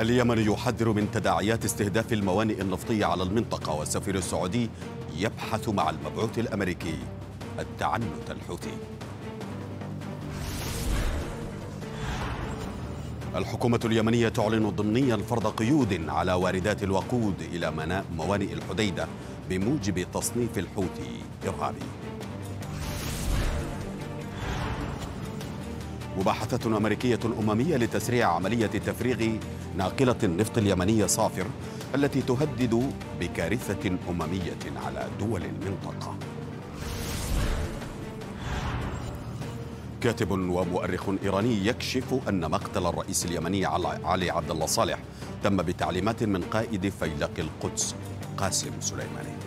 اليمن يحذر من تداعيات استهداف الموانئ النفطية على المنطقة والسفير السعودي يبحث مع المبعوث الأمريكي التعنت الحوثي الحكومة اليمنية تعلن ضمنيا فرض قيود على واردات الوقود إلى موانئ الحديدة بموجب تصنيف الحوثي إرهابي مباحثة أمريكية أممية لتسريع عملية تفريغ ناقلة النفط اليمنية صافر التي تهدد بكارثة أممية على دول المنطقة كاتب ومؤرخ إيراني يكشف أن مقتل الرئيس اليمني علي عبد الله صالح تم بتعليمات من قائد فيلق القدس قاسم سليماني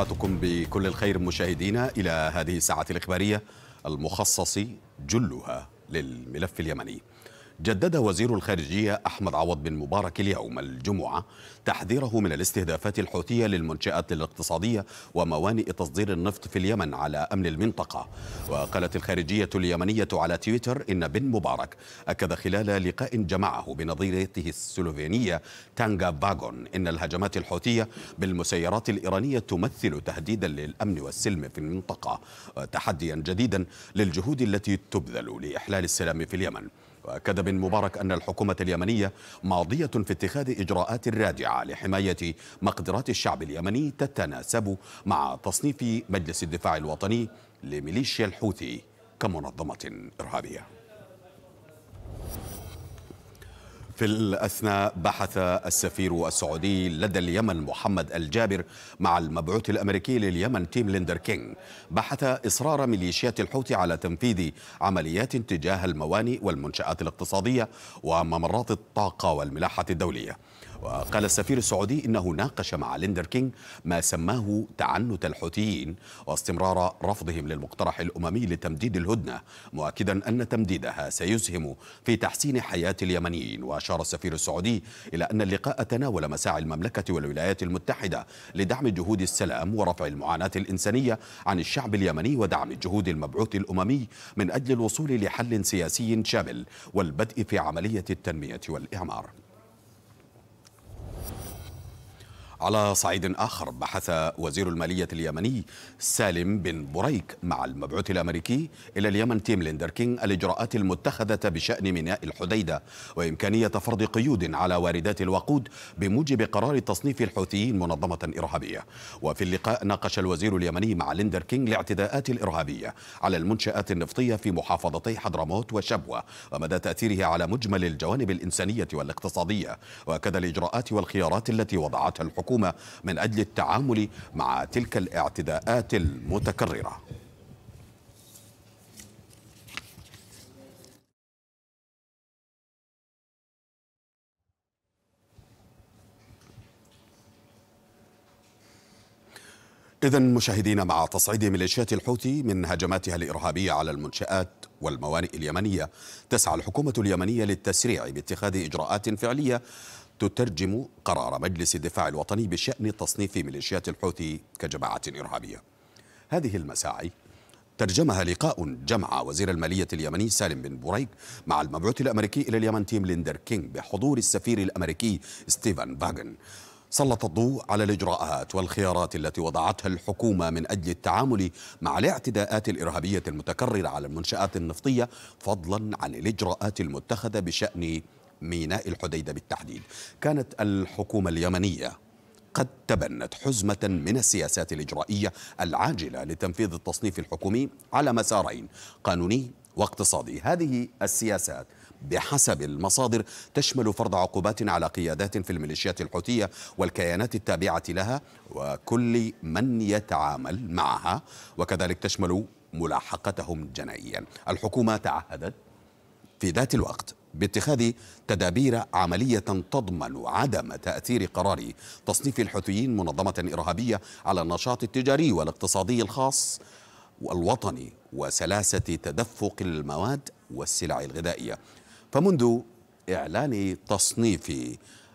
اوقاتكم بكل الخير مشاهدينا الى هذه الساعه الاخباريه المخصص جلها للملف اليمني جدد وزير الخارجية أحمد عوض بن مبارك اليوم الجمعة تحذيره من الاستهدافات الحوثية للمنشآت الاقتصادية وموانئ تصدير النفط في اليمن على أمن المنطقة وقالت الخارجية اليمنية على تويتر إن بن مبارك أكد خلال لقاء جمعه بنظيرته السلوفينية تانجا باغون إن الهجمات الحوثية بالمسيرات الإيرانية تمثل تهديدا للأمن والسلم في المنطقة وتحديا جديدا للجهود التي تبذل لإحلال السلام في اليمن وأكد بن مبارك أن الحكومة اليمنية ماضية في اتخاذ إجراءات رادعة لحماية مقدرات الشعب اليمني تتناسب مع تصنيف مجلس الدفاع الوطني لميليشيا الحوثي كمنظمة إرهابية في الأثناء بحث السفير السعودي لدى اليمن محمد الجابر مع المبعوث الأمريكي لليمن تيم ليندر كينغ بحث إصرار ميليشيات الحوثي على تنفيذ عمليات تجاه الموانئ والمنشآت الاقتصادية وممرات الطاقة والملاحة الدولية وقال السفير السعودي إنه ناقش مع ليندر كينغ ما سماه تعنت الحوثيين واستمرار رفضهم للمقترح الأممي لتمديد الهدنة مؤكدا أن تمديدها سيسهم في تحسين حياة اليمنيين وأشار السفير السعودي إلى أن اللقاء تناول مساعي المملكة والولايات المتحدة لدعم جهود السلام ورفع المعاناة الإنسانية عن الشعب اليمني ودعم جهود المبعوث الأممي من أجل الوصول لحل سياسي شامل والبدء في عملية التنمية والإعمار على صعيد آخر بحث وزير المالية اليمني سالم بن بريك مع المبعوث الأمريكي إلى اليمن تيم ليندر الإجراءات المتخذة بشأن ميناء الحديدة وإمكانية فرض قيود على واردات الوقود بموجب قرار تصنيف الحوثيين منظمة إرهابية وفي اللقاء ناقش الوزير اليمني مع ليندر الاعتداءات الإرهابية على المنشآت النفطية في محافظتي حضرموت وشبوة ومدى تأثيره على مجمل الجوانب الإنسانية والاقتصادية وكذا الإجراءات والخيارات التي وضعتها الحكومة الحكومة من أجل التعامل مع تلك الاعتداءات المتكررة إذا مشاهدين مع تصعيد ميليشيات الحوثي من هجماتها الإرهابية على المنشآت والموانئ اليمنية تسعى الحكومة اليمنية للتسريع باتخاذ إجراءات فعلية تترجم قرار مجلس الدفاع الوطني بشأن تصنيف ميليشيات الحوثي كجماعة إرهابية هذه المساعي ترجمها لقاء جمع وزير المالية اليمني سالم بن بوريك مع المبعوث الأمريكي إلى اليمن تيم ليندر كينغ بحضور السفير الأمريكي ستيفن باغن سلط الضوء على الإجراءات والخيارات التي وضعتها الحكومة من أجل التعامل مع الاعتداءات الإرهابية المتكررة على المنشآت النفطية فضلا عن الإجراءات المتخذة بشأن ميناء الحديدة بالتحديد كانت الحكومة اليمنية قد تبنت حزمة من السياسات الإجرائية العاجلة لتنفيذ التصنيف الحكومي على مسارين قانوني واقتصادي هذه السياسات بحسب المصادر تشمل فرض عقوبات على قيادات في الميليشيات الحوثية والكيانات التابعة لها وكل من يتعامل معها وكذلك تشمل ملاحقتهم جنائيا الحكومة تعهدت في ذات الوقت باتخاذ تدابير عملية تضمن عدم تأثير قرار تصنيف الحوثيين منظمة إرهابية على النشاط التجاري والاقتصادي الخاص والوطني وسلاسة تدفق المواد والسلع الغذائية فمنذ إعلان تصنيف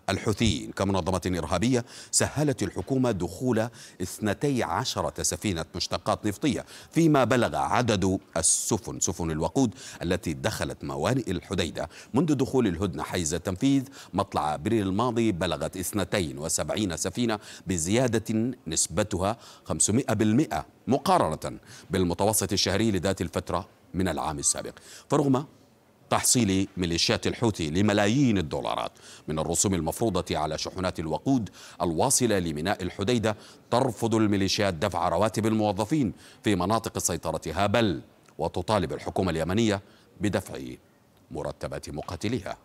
الحوثيين كمنظمة إرهابية سهلت الحكومة دخول 12 سفينة مشتقات نفطية فيما بلغ عدد السفن سفن الوقود التي دخلت موانئ الحديدة منذ دخول الهدنة حيز التنفيذ مطلع أبريل الماضي بلغت 72 سفينة بزيادة نسبتها 500% مقارنة بالمتوسط الشهري لذات الفترة من العام السابق فرغم تحصيل ميليشيات الحوثي لملايين الدولارات من الرسوم المفروضة على شحنات الوقود الواصلة لميناء الحديدة ترفض الميليشيات دفع رواتب الموظفين في مناطق سيطرتها بل وتطالب الحكومة اليمنية بدفع مرتبات مقاتليها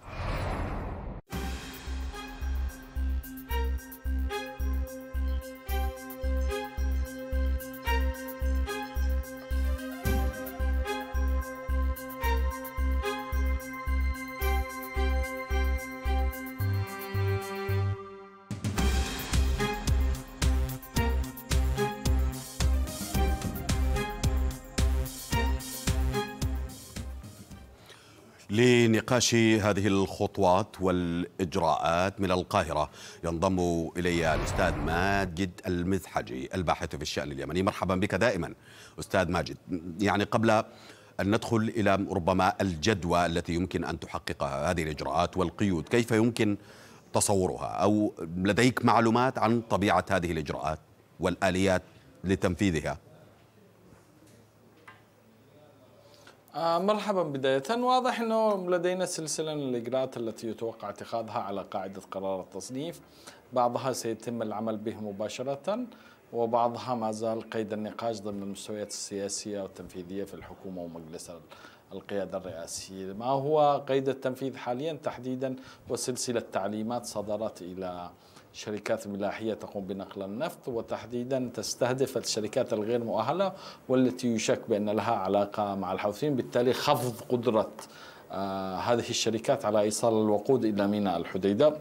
لنقاش هذه الخطوات والإجراءات من القاهرة ينضم إلي الأستاذ ماجد المذحجي الباحث في الشأن اليمني مرحبا بك دائما أستاذ ماجد يعني قبل أن ندخل إلى ربما الجدوى التي يمكن أن تحققها هذه الإجراءات والقيود كيف يمكن تصورها أو لديك معلومات عن طبيعة هذه الإجراءات والآليات لتنفيذها آه، مرحبا بداية واضح أنه لدينا سلسلة من الإجراءات التي يتوقع اتخاذها على قاعدة قرار التصنيف بعضها سيتم العمل به مباشرة وبعضها ما زال قيد النقاش ضمن المستويات السياسية والتنفيذية في الحكومة ومجلس القيادة الرئاسية ما هو قيد التنفيذ حاليا تحديدا وسلسلة تعليمات صدرت إلى شركات ملاحية تقوم بنقل النفط وتحديدا تستهدف الشركات الغير مؤهلة والتي يشك بأن لها علاقة مع الحوثيين بالتالي خفض قدرة آه هذه الشركات على إيصال الوقود إلى ميناء الحديدة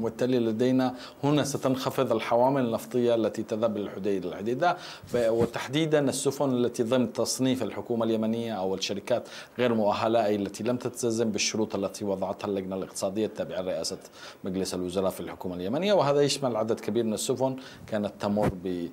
وبالتالي لدينا هنا ستنخفض الحوامل النفطية التي تذهب للحديدة العديدة وتحديدا السفن التي ضمن تصنيف الحكومة اليمنية أو الشركات غير مؤهلة أي التي لم تلتزم بالشروط التي وضعتها اللجنة الاقتصادية التابعة لرئاسة مجلس الوزراء في الحكومة اليمنية وهذا يشمل عدد كبير من السفن كانت تمر ب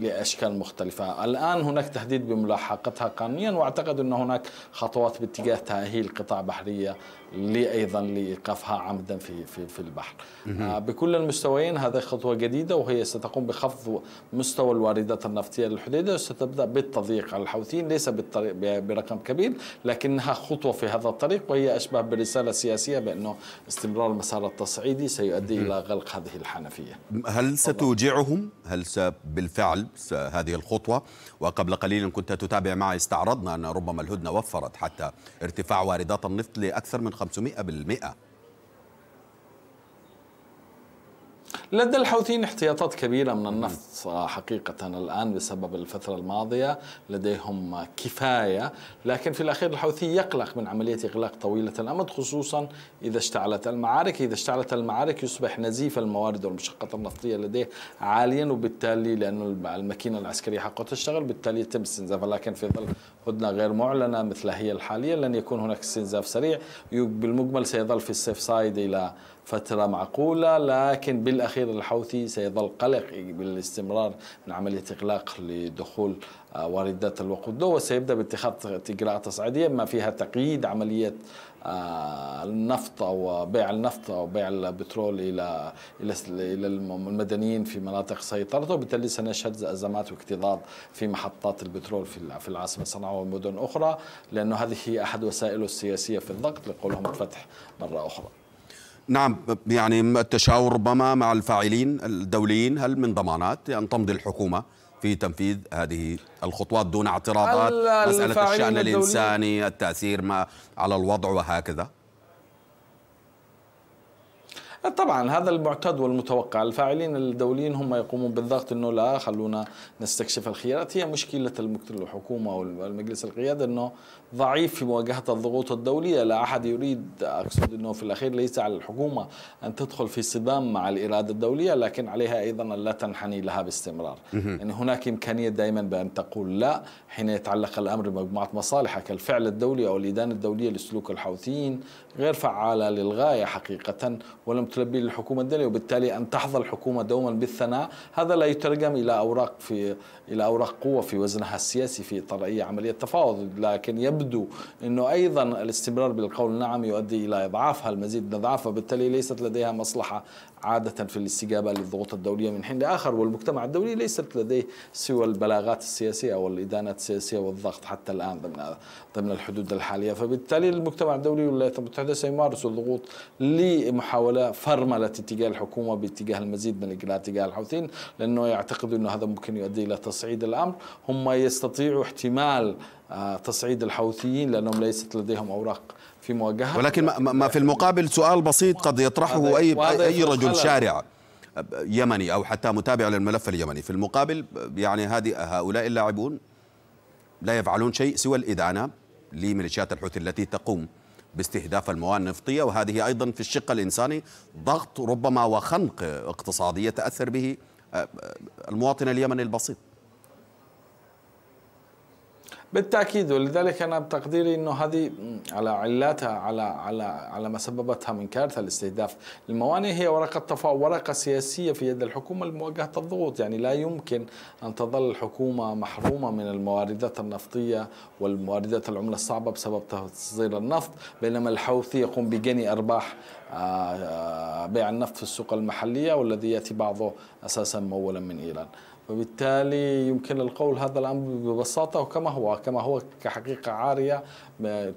لاشكال مختلفه، الان هناك تهديد بملاحقتها قانونيا واعتقد ان هناك خطوات باتجاه تاهيل قطاع بحريه لايضا ايضا لايقافها عمدا في في في البحر. آه، بكل المستويين هذه خطوه جديده وهي ستقوم بخفض مستوى الواردات النفطيه للحديده وستبدا بالتضييق على الحوثيين ليس برقم كبير لكنها خطوه في هذا الطريق وهي اشبه برساله سياسيه بانه استمرار المسار التصعيدي سيؤدي الى غلق هذه الحنفيه. هل ستوجعهم؟ هل بالفعل هذه الخطوه وقبل قليل كنت تتابع معي استعرضنا ان ربما الهدنه وفرت حتى ارتفاع واردات النفط لاكثر من 500% لدى الحوثيين احتياطات كبيرة من النفط حقيقة الآن بسبب الفترة الماضية لديهم كفاية لكن في الأخير الحوثي يقلق من عملية إغلاق طويلة الأمد خصوصا إذا اشتعلت المعارك إذا اشتعلت المعارك يصبح نزيف الموارد والمشقات النفطية لديه عاليا وبالتالي لأن الماكينة العسكرية حقه تشتغل بالتالي يتم استنزافها لكن في ظل هدنة غير معلنة مثل هي الحالية لن يكون هناك استنزاف سريع بالمجمل سيظل في السيف سايد إلى فترة معقولة لكن بالأخير الحوثي سيظل قلق بالاستمرار من عملية إغلاق لدخول آه، واردات الوقود وسيبدأ باتخاذ إجراءات تصعيدية ما فيها تقييد عملية آه، النفط او بيع النفط او بيع البترول الى الى الى المدنيين في مناطق سيطرته وبالتالي سنشهد ازمات واكتظاظ في محطات البترول في في العاصمه صنعاء ومدن اخرى لانه هذه هي احد وسائله السياسيه في الضغط لقولهم الفتح مره اخرى نعم يعني التشاور ربما مع الفاعلين الدوليين هل من ضمانات أن تمضي الحكومة في تنفيذ هذه الخطوات دون اعتراضات مسألة الشأن الإنساني التأثير ما على الوضع وهكذا طبعا هذا المعتاد والمتوقع الفاعلين الدوليين هم يقومون بالضغط انه لا خلونا نستكشف الخيارات هي مشكله الحكومه والمجلس القياده انه ضعيف في مواجهه الضغوط الدوليه لا احد يريد اقصد انه في الاخير ليس على الحكومه ان تدخل في صدام مع الاراده الدوليه لكن عليها ايضا ان لا تنحني لها باستمرار يعني هناك امكانيه دائما بان تقول لا حين يتعلق الامر بمجموعه مصالحك الفعل الدولي او الادانه الدوليه لسلوك الحوثيين غير فعاله للغايه حقيقه ولم متلبي للحكومه الدوليه وبالتالي ان تحظى الحكومه دوما بالثناء هذا لا يترجم الى اوراق في الى اوراق قوه في وزنها السياسي في اطار اي عمليه تفاوض لكن يبدو انه ايضا الاستمرار بالقول نعم يؤدي الى اضعافها المزيد من الاضعاف وبالتالي ليست لديها مصلحه عادة في الاستجابة للضغوط الدولية من حين لآخر والمجتمع الدولي ليست لديه سوى البلاغات السياسية أو الإدانات السياسية والضغط حتى الآن ضمن ضمن الحدود الحالية فبالتالي المجتمع الدولي والولايات المتحدة سيمارس الضغوط لمحاولة فرملة اتجاه الحكومة باتجاه المزيد من الإجراءات تجاه الحوثيين لأنه يعتقد أن هذا ممكن يؤدي إلى تصعيد الأمر هم يستطيعوا احتمال آه، تصعيد الحوثيين لأنهم ليست لديهم أوراق في مواجهه ولكن ما في المقابل سؤال بسيط قد يطرحه اي اي رجل شارع يمني او حتى متابع للملف اليمني في المقابل يعني هذه هؤلاء اللاعبون لا يفعلون شيء سوى الادانه لميليشيات الحوثي التي تقوم باستهداف المواد النفطيه وهذه ايضا في الشق الانساني ضغط ربما وخنق اقتصادي يتاثر به آه، آه، المواطن اليمني البسيط بالتاكيد ولذلك انا بتقديري انه هذه على علاتها على على على ما سببتها من كارثه الاستهداف الموانئ هي ورقه تفاوض ورقه سياسيه في يد الحكومه لمواجهه الضغوط يعني لا يمكن ان تظل الحكومه محرومه من المواردات النفطيه والمواردات العمله الصعبه بسبب تصدير النفط بينما الحوثي يقوم بجني ارباح آه، آه، بيع النفط في السوق المحليه والذي ياتي بعضه اساسا مولا من ايران وبالتالي يمكن القول هذا الامر ببساطه وكما هو كما هو كحقيقه عاريه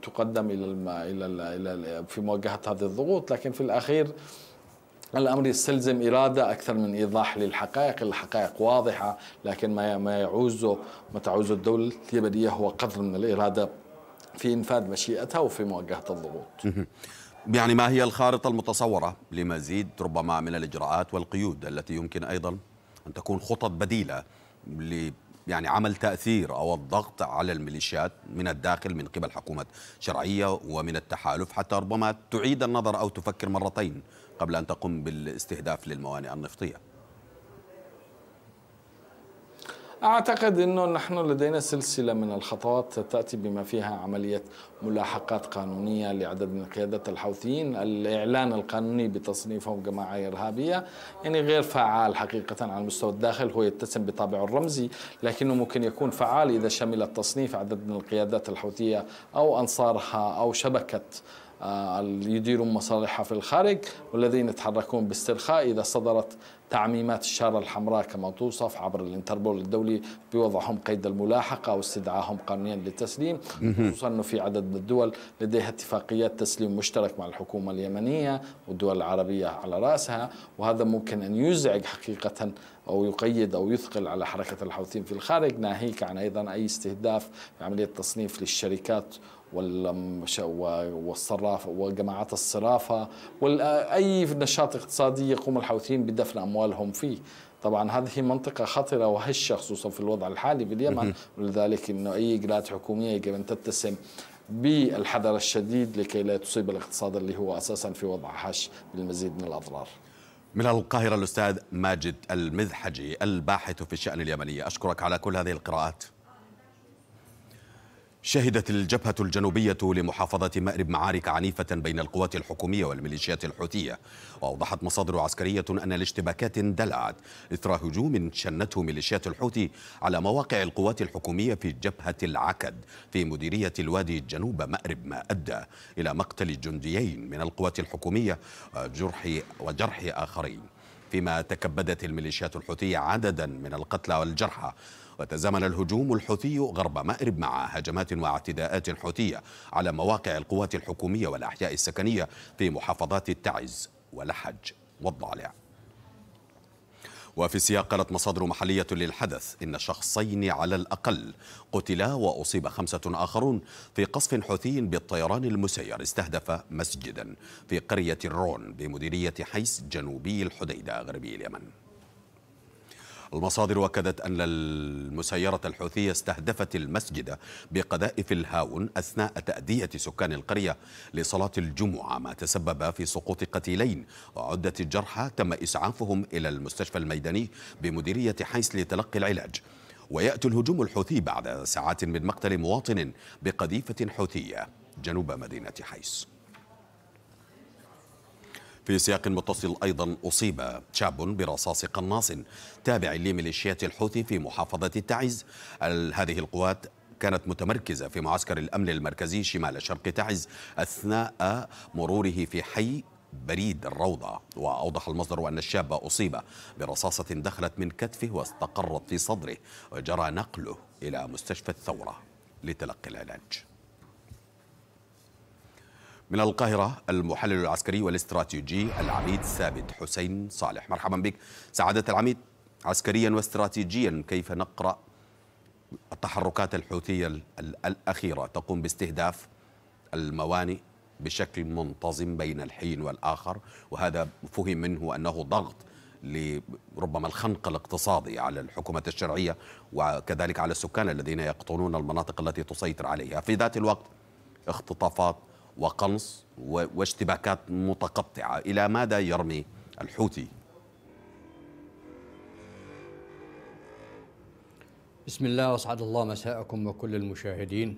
تقدم الى الى, إلى, في مواجهه هذه الضغوط لكن في الاخير الامر يستلزم اراده اكثر من ايضاح للحقائق، الحقائق واضحه لكن ما ما يعوزه ما تعوزه الدوله اليمنيه هو قدر من الاراده في انفاذ مشيئتها وفي مواجهه الضغوط. يعني ما هي الخارطه المتصوره لمزيد ربما من الاجراءات والقيود التي يمكن ايضا أن تكون خطط بديلة ل يعني عمل تأثير أو الضغط على الميليشيات من الداخل من قبل حكومة شرعية ومن التحالف حتى ربما تعيد النظر أو تفكر مرتين قبل أن تقوم بالاستهداف للموانئ النفطية أعتقد أنه نحن لدينا سلسلة من الخطوات تأتي بما فيها عملية ملاحقات قانونية لعدد من قيادة الحوثيين الإعلان القانوني بتصنيفهم جماعة إرهابية يعني غير فعال حقيقة على المستوى الداخل هو يتسم بطابعه الرمزي لكنه ممكن يكون فعال إذا شمل التصنيف عدد من القيادات الحوثية أو أنصارها أو شبكة آه، يديرون مصالحها في الخارج والذين يتحركون باسترخاء إذا صدرت تعميمات الشارة الحمراء كما توصف عبر الانتربول الدولي بوضعهم قيد الملاحقة واستدعاهم قانونيا للتسليم خصوصا أنه في عدد من الدول لديها اتفاقيات تسليم مشترك مع الحكومة اليمنية والدول العربية على رأسها وهذا ممكن أن يزعج حقيقة أو يقيد أو يثقل على حركة الحوثيين في الخارج ناهيك عن أيضا أي استهداف في عملية تصنيف للشركات والصرافة وجماعات الصرافة وأي نشاط اقتصادي يقوم الحوثيين بدفن أموالهم فيه طبعا هذه منطقة خطرة وهشة خصوصا في الوضع الحالي في اليمن ولذلك أنه أي إجراءات حكومية يجب أن تتسم بالحذر الشديد لكي لا تصيب الاقتصاد اللي هو أساسا في وضع هش بالمزيد من الأضرار من القاهرة الأستاذ ماجد المذحجي الباحث في الشأن اليمني أشكرك على كل هذه القراءات شهدت الجبهة الجنوبية لمحافظة مأرب معارك عنيفة بين القوات الحكومية والميليشيات الحوثية وأوضحت مصادر عسكرية أن الاشتباكات اندلعت إثر هجوم شنته ميليشيات الحوثي على مواقع القوات الحكومية في جبهة العكد في مديرية الوادي جنوب مأرب ما أدى إلى مقتل جنديين من القوات الحكومية وجرح, وجرح آخرين فيما تكبدت الميليشيات الحوثية عددا من القتلى والجرحى وتزامن الهجوم الحوثي غرب مأرب مع هجمات واعتداءات حوثية على مواقع القوات الحكومية والأحياء السكنية في محافظات التعز ولحج والضالع وفي السياق قالت مصادر محلية للحدث إن شخصين على الأقل قتلا وأصيب خمسة آخرون في قصف حوثي بالطيران المسير استهدف مسجدا في قرية الرون بمديرية حيس جنوبي الحديدة غربي اليمن المصادر أكدت أن المسيرة الحوثية استهدفت المسجد بقذائف الهاون أثناء تأدية سكان القرية لصلاة الجمعة ما تسبب في سقوط قتيلين وعدة جرحى تم إسعافهم إلى المستشفى الميداني بمديرية حيس لتلقي العلاج ويأتي الهجوم الحوثي بعد ساعات من مقتل مواطن بقذيفة حوثية جنوب مدينة حيس في سياق متصل أيضا أصيب شاب برصاص قناص تابع لميليشيات الحوثي في محافظة تعز هذه القوات كانت متمركزة في معسكر الأمن المركزي شمال شرق تعز أثناء مروره في حي بريد الروضة وأوضح المصدر أن الشاب أصيب برصاصة دخلت من كتفه واستقرت في صدره وجرى نقله إلى مستشفى الثورة لتلقي العلاج من القاهرة المحلل العسكري والاستراتيجي العميد ثابت حسين صالح مرحبا بك سعادة العميد عسكريا واستراتيجيا كيف نقرأ التحركات الحوثية الأخيرة تقوم باستهداف الموانئ بشكل منتظم بين الحين والآخر وهذا فهم منه أنه ضغط لربما الخنق الاقتصادي على الحكومة الشرعية وكذلك على السكان الذين يقطنون المناطق التي تسيطر عليها في ذات الوقت اختطافات وقنص واشتباكات متقطعة إلى ماذا يرمي الحوثي؟ بسم الله واسعد الله مساءكم وكل المشاهدين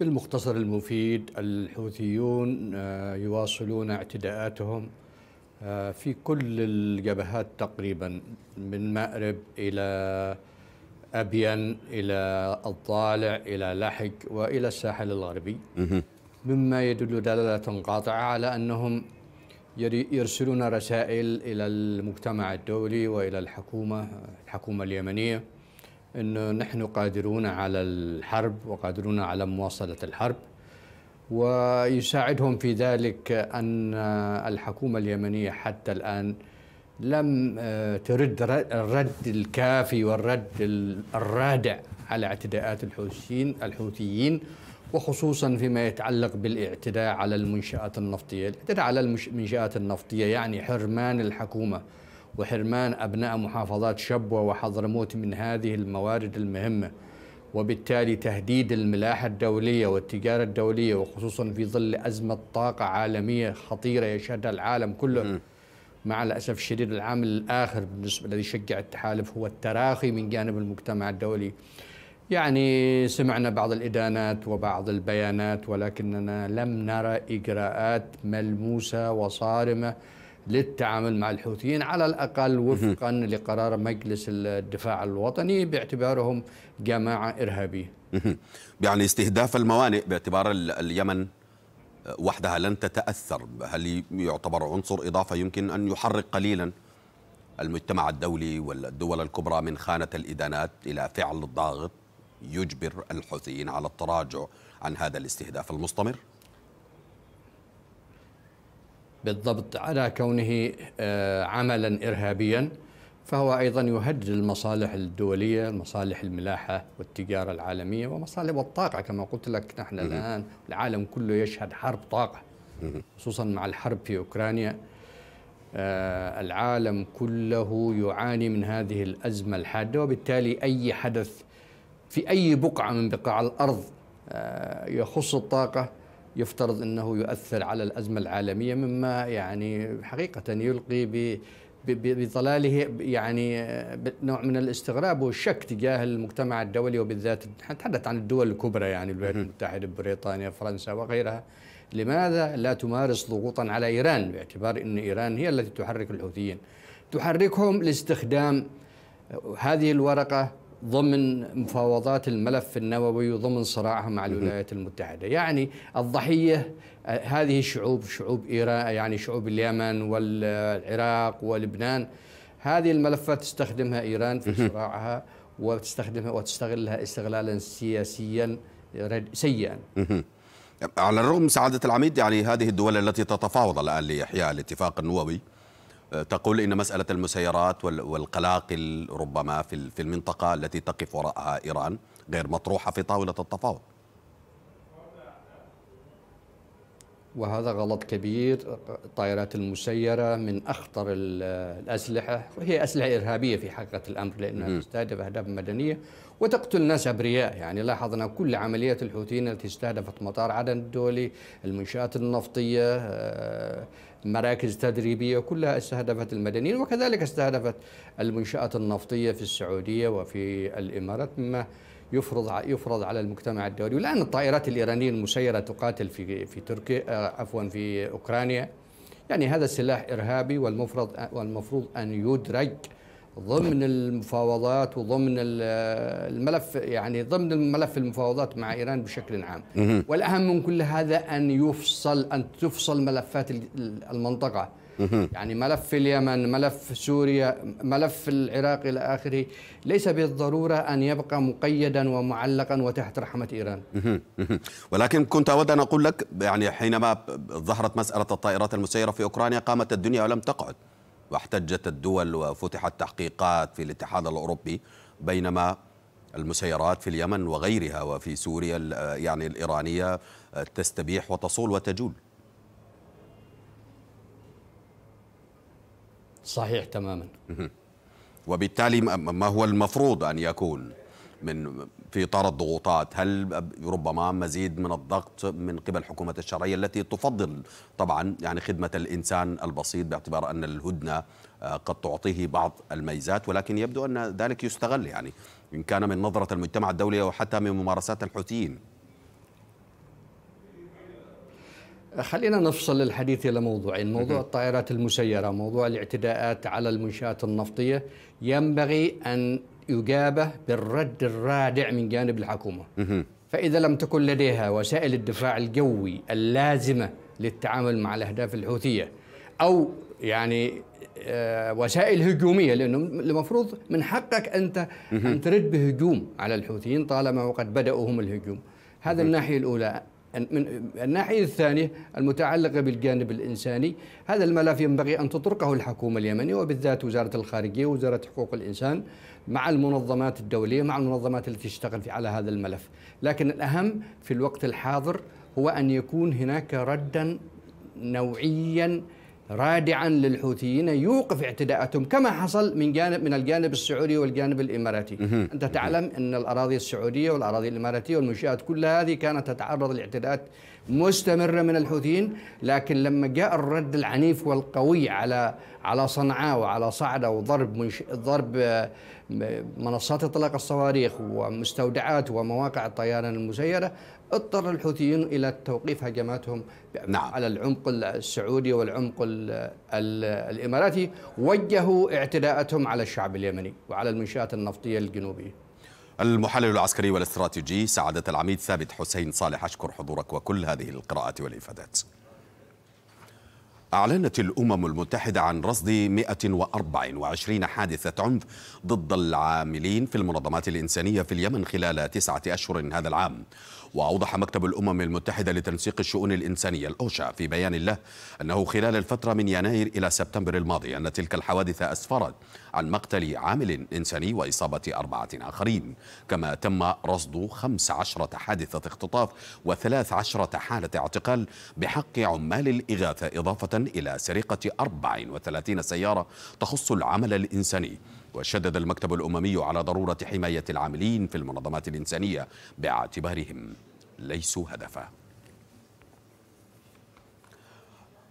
بالمختصر المفيد الحوثيون آه، يواصلون اعتداءاتهم آه، في كل الجبهات تقريبا من مأرب إلى أبين إلى الضالع إلى لحج وإلى الساحل الغربي مما يدل دلالة قاطعة على أنهم يرسلون رسائل إلى المجتمع الدولي وإلى الحكومة الحكومة اليمنية أنه نحن قادرون على الحرب وقادرون على مواصلة الحرب ويساعدهم في ذلك أن الحكومة اليمنية حتى الآن لم آه، ترد الرد الكافي والرد الرادع على اعتداءات الحوثيين الحوثيين وخصوصا فيما يتعلق بالاعتداء على المنشآت النفطية الاعتداء على المنشآت النفطية يعني حرمان الحكومة وحرمان أبناء محافظات شبوة وحضرموت من هذه الموارد المهمة وبالتالي تهديد الملاحة الدولية والتجارة الدولية وخصوصا في ظل أزمة طاقة عالمية خطيرة يشهدها العالم كله مع الأسف الشديد العامل الآخر بالنسبة الذي شجع التحالف هو التراخي من جانب المجتمع الدولي يعني سمعنا بعض الإدانات وبعض البيانات ولكننا لم نرى إجراءات ملموسة وصارمة للتعامل مع الحوثيين على الأقل وفقا لقرار مجلس الدفاع الوطني باعتبارهم جماعة إرهابية يعني استهداف الموانئ باعتبار اليمن وحدها لن تتأثر هل يعتبر عنصر إضافة يمكن أن يحرق قليلا المجتمع الدولي والدول الكبرى من خانة الإدانات إلى فعل الضاغط يجبر الحوثيين على التراجع عن هذا الاستهداف المستمر؟ بالضبط على كونه آه، عملا إرهابيا فهو أيضا يهدد المصالح الدولية مصالح الملاحة والتجارة العالمية ومصالح والطاقة كما قلت لك نحن الآن العالم كله يشهد حرب طاقة خصوصا مع الحرب في أوكرانيا آه، العالم كله يعاني من هذه الأزمة الحادة وبالتالي أي حدث في أي بقعة من بقاع الأرض آه، يخص الطاقة يفترض أنه يؤثر على الأزمة العالمية مما يعني حقيقة يلقي بظلاله يعني آه، نوع من الاستغراب والشك تجاه المجتمع الدولي وبالذات نتحدث عن الدول الكبرى يعني الولايات المتحدة بريطانيا فرنسا وغيرها لماذا لا تمارس ضغوطا على إيران باعتبار أن إيران هي التي تحرك الحوثيين تحركهم لاستخدام هذه الورقة ضمن مفاوضات الملف النووي وضمن صراعها مع الولايات المتحدة يعني الضحية هذه الشعوب شعوب إيران يعني شعوب اليمن والعراق ولبنان هذه الملفات تستخدمها إيران في صراعها وتستخدمها وتستغلها استغلالا سياسيا سيئا على الرغم سعادة العميد يعني هذه الدول التي تتفاوض الآن لإحياء الاتفاق النووي تقول إن مسألة المسيرات والقلاقل ربما في المنطقة التي تقف وراءها إيران غير مطروحة في طاولة التفاوض وهذا غلط كبير الطائرات المسيرة من أخطر الأسلحة وهي أسلحة إرهابية في حقيقة الأمر لأنها تستهدف أهداف مدنية وتقتل ناس أبرياء يعني لاحظنا كل عمليات الحوثيين التي استهدفت مطار عدن الدولي المنشآت النفطية آه، مراكز تدريبية كلها استهدفت المدنيين وكذلك استهدفت المنشآت النفطية في السعودية وفي الإمارات مما يفرض يفرض على المجتمع الدولي والآن الطائرات الإيرانية المسيرة تقاتل في في تركيا آه، عفوا في أوكرانيا يعني هذا سلاح إرهابي والمفروض آه، والمفروض أن يدرج ضمن المفاوضات وضمن الملف يعني ضمن ملف المفاوضات مع ايران بشكل عام والاهم من كل هذا ان يفصل ان تفصل ملفات المنطقه يعني ملف اليمن ملف سوريا ملف العراق إلى آخره ليس بالضرورة أن يبقى مقيدا ومعلقا وتحت رحمة إيران ولكن كنت أود أن أقول لك يعني حينما ظهرت مسألة الطائرات المسيرة في أوكرانيا قامت الدنيا ولم تقعد واحتجت الدول وفتحت تحقيقات في الاتحاد الأوروبي بينما المسيرات في اليمن وغيرها وفي سوريا يعني الإيرانية تستبيح وتصول وتجول صحيح تماما وبالتالي ما هو المفروض أن يكون من في اطار الضغوطات هل ربما مزيد من الضغط من قبل حكومه الشرعيه التي تفضل طبعا يعني خدمه الانسان البسيط باعتبار ان الهدنه آه، قد تعطيه بعض الميزات ولكن يبدو ان ذلك يستغل يعني ان كان من نظره المجتمع الدولي او حتى من ممارسات الحوثيين خلينا نفصل الحديث إلى موضوعين موضوع الطائرات المسيرة موضوع الاعتداءات على المنشآت النفطية ينبغي أن يجابه بالرد الرادع من جانب الحكومه. فاذا لم تكن لديها وسائل الدفاع الجوي اللازمه للتعامل مع الاهداف الحوثيه او يعني آه، وسائل هجوميه لانه المفروض من حقك انت ان ترد بهجوم على الحوثيين طالما وقد بداوا هم الهجوم. هذا الناحيه الاولى من الناحية الثانية المتعلقة بالجانب الإنساني هذا الملف ينبغي أن تطرقه الحكومة اليمنية وبالذات وزارة الخارجية وزارة حقوق الإنسان مع المنظمات الدولية مع المنظمات التي تشتغل على هذا الملف لكن الأهم في الوقت الحاضر هو أن يكون هناك ردا نوعيا رادعا للحوثيين يوقف اعتداءاتهم كما حصل من جانب من الجانب السعودي والجانب الاماراتي انت تعلم ان الاراضي السعوديه والاراضي الاماراتيه والمنشات كل هذه كانت تتعرض لاعتداءات مستمره من الحوثيين لكن لما جاء الرد العنيف والقوي على على صنعاء وعلى صعده وضرب منش... ضرب آه، منصات اطلاق الصواريخ ومستودعات ومواقع الطيران المسيره اضطر الحوثيون الى توقيف هجماتهم نعم. على العمق السعودي والعمق الاماراتي وجهوا اعتداءاتهم على الشعب اليمني وعلى المنشات النفطيه الجنوبيه المحلل العسكري والاستراتيجي سعاده العميد ثابت حسين صالح اشكر حضورك وكل هذه القراءات والافادات أعلنت الأمم المتحدة عن رصد 124 حادثة عنف ضد العاملين في المنظمات الإنسانية في اليمن خلال تسعة أشهر هذا العام وأوضح مكتب الأمم المتحدة لتنسيق الشؤون الإنسانية الأوشا في بيان له أنه خلال الفترة من يناير إلى سبتمبر الماضي أن تلك الحوادث أسفرت عن مقتل عامل إنساني وإصابة أربعة آخرين كما تم رصد 15 حادثة اختطاف و13 حالة اعتقال بحق عمال الإغاثة إضافة إلى سرقة 34 سيارة تخص العمل الإنساني وشدد المكتب الأممي على ضرورة حماية العاملين في المنظمات الإنسانية باعتبارهم ليسوا هدفاً